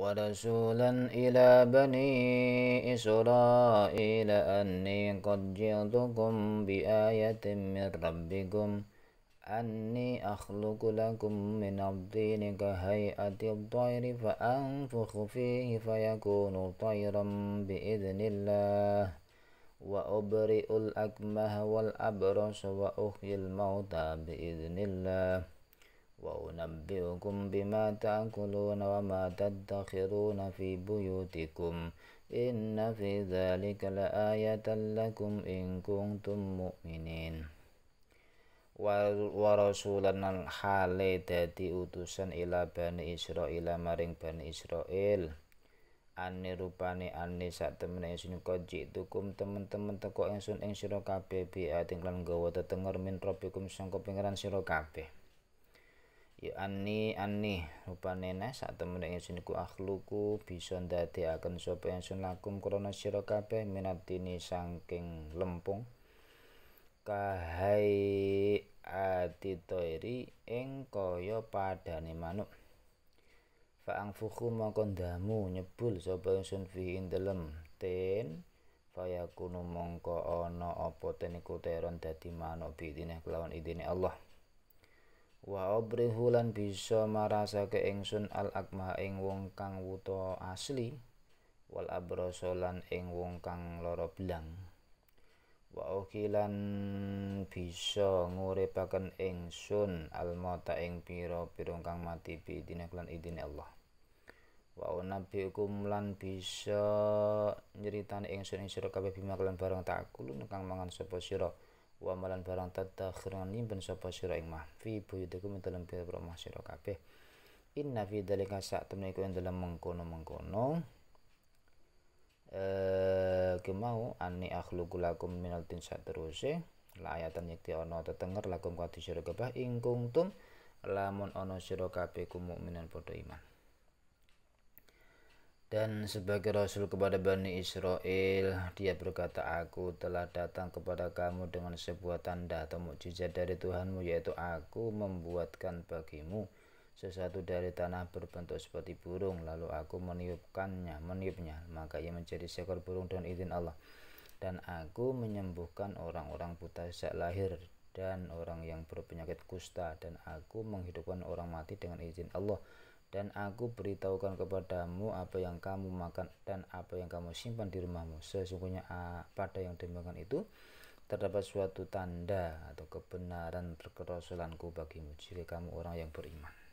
ورسولا إلى بني إسرائيل أني قد جئتكم بآية من ربكم أني أخلق لكم من الدين كهيئة الطير فأنفخ فيه فيكون طيرا بإذن الله وأبرئ الأكمه والأبرص وأحيي الموتى بإذن الله Wahai nabiu kum bimata angkulu nawa madadahhiru nafibuyu ti kum inna fi zalikalah ayat Allah kum ingkung tuk mukminin. Wa wa rasululah Hale dari utusan ila Ban Israel Ilah maring Ban Israel. Ani rupane anis saat temen yang sunyok jitu tukum temen temen tukok yang sun Israel KP. Ba tinggal nggawe tetenger min tropikum sangko pangeran Israel KP. ya anni anni rupane nek sak temene ingsun akhluku bisa ndadekaken sapa ingsun lakum krana sira kabeh minatini saking lempung kahai ati toiri ing kaya padane manuk fa ang fuhu mongko nyebul sapa ingsun fi indelem ten faya kunu mongko ana apa teniku teron dadi manuk bidine kelawan idine Allah wa abrihu lan bisa marasake ingsun al akma ing wong kang wuto asli wal abrasa ing wong kang loro belang wa ukilan bisa nguripaken ingsun al mata ing piro pira kang mati bi lan idine Allah wa unabikum lan bisa nyeritani ingsun ing sira kabeh bima barang takulun kang mangan sapa sira wa malan barang tatakhirun nyimpen sapa sira ing mah fi buyutikum dalam pira omah sira kabeh inna fi dalika sak temne iku ing dalam mengkono-mengkono eh kemau ani akhluqu lakum minal tin sateruse Layatan ayatan yakti ana tetenger lakum kadu sira kabeh ing kuntum lamun ana sira kabeh ku mukminan padha iman dan sebagai Rasul kepada Bani Israel, dia berkata, Aku telah datang kepada kamu dengan sebuah tanda atau mukjizat dari Tuhanmu, yaitu aku membuatkan bagimu sesuatu dari tanah berbentuk seperti burung lalu aku meniupkannya meniupnya maka ia menjadi seekor burung dengan izin Allah dan aku menyembuhkan orang-orang buta sejak lahir dan orang yang berpenyakit kusta dan aku menghidupkan orang mati dengan izin Allah dan aku beritahukan kepadamu apa yang kamu makan dan apa yang kamu simpan di rumahmu. Sesungguhnya pada yang dimakan itu terdapat suatu tanda atau kebenaran perkerosolanku bagimu jika kamu orang yang beriman.